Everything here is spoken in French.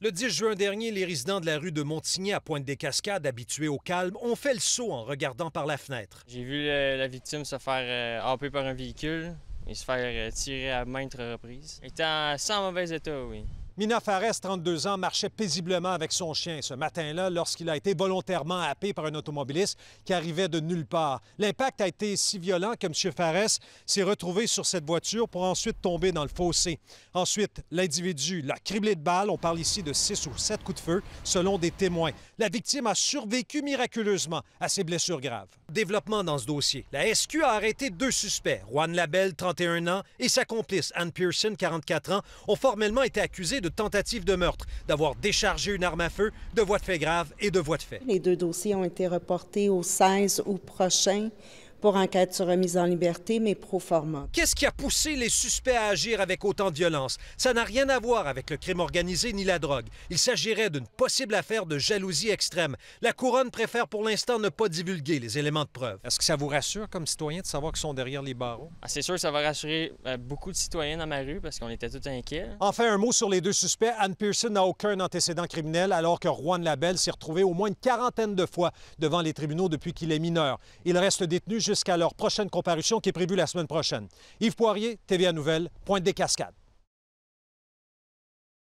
Le 10 juin dernier, les résidents de la rue de Montigny à Pointe-des-Cascades, habitués au calme, ont fait le saut en regardant par la fenêtre. J'ai vu euh, la victime se faire euh, happer par un véhicule et se faire euh, tirer à maintes reprises. Étant sans mauvais état, oui. Mina Fares, 32 ans, marchait paisiblement avec son chien ce matin-là lorsqu'il a été volontairement happé par un automobiliste qui arrivait de nulle part. L'impact a été si violent que M. Fares s'est retrouvé sur cette voiture pour ensuite tomber dans le fossé. Ensuite, l'individu l'a criblé de balles. On parle ici de six ou sept coups de feu, selon des témoins. La victime a survécu miraculeusement à ses blessures graves. Développement dans ce dossier. La SQ a arrêté deux suspects. Juan Labelle, 31 ans, et sa complice, Anne Pearson, 44 ans, ont formellement été accusés de tentative de meurtre, d'avoir déchargé une arme à feu, de voies de fait grave et de voies de fait. Les deux dossiers ont été reportés au 16 août prochain pour enquête sur remise en liberté, mais pro forma. Qu'est-ce qui a poussé les suspects à agir avec autant de violence? Ça n'a rien à voir avec le crime organisé ni la drogue. Il s'agirait d'une possible affaire de jalousie extrême. La couronne préfère pour l'instant ne pas divulguer les éléments de preuve. Est-ce que ça vous rassure comme citoyen de savoir qu'ils sont derrière les barreaux? Ah, c'est sûr, ça va rassurer euh, beaucoup de citoyens dans ma rue parce qu'on était tous inquiets. Enfin, un mot sur les deux suspects. Anne Pearson n'a aucun antécédent criminel alors que Juan Labelle s'est retrouvé au moins une quarantaine de fois devant les tribunaux depuis qu'il est mineur. Il reste détenu jusqu'à jusqu'à leur prochaine comparution qui est prévue la semaine prochaine. Yves Poirier, TVA Nouvelle, Pointe des Cascades.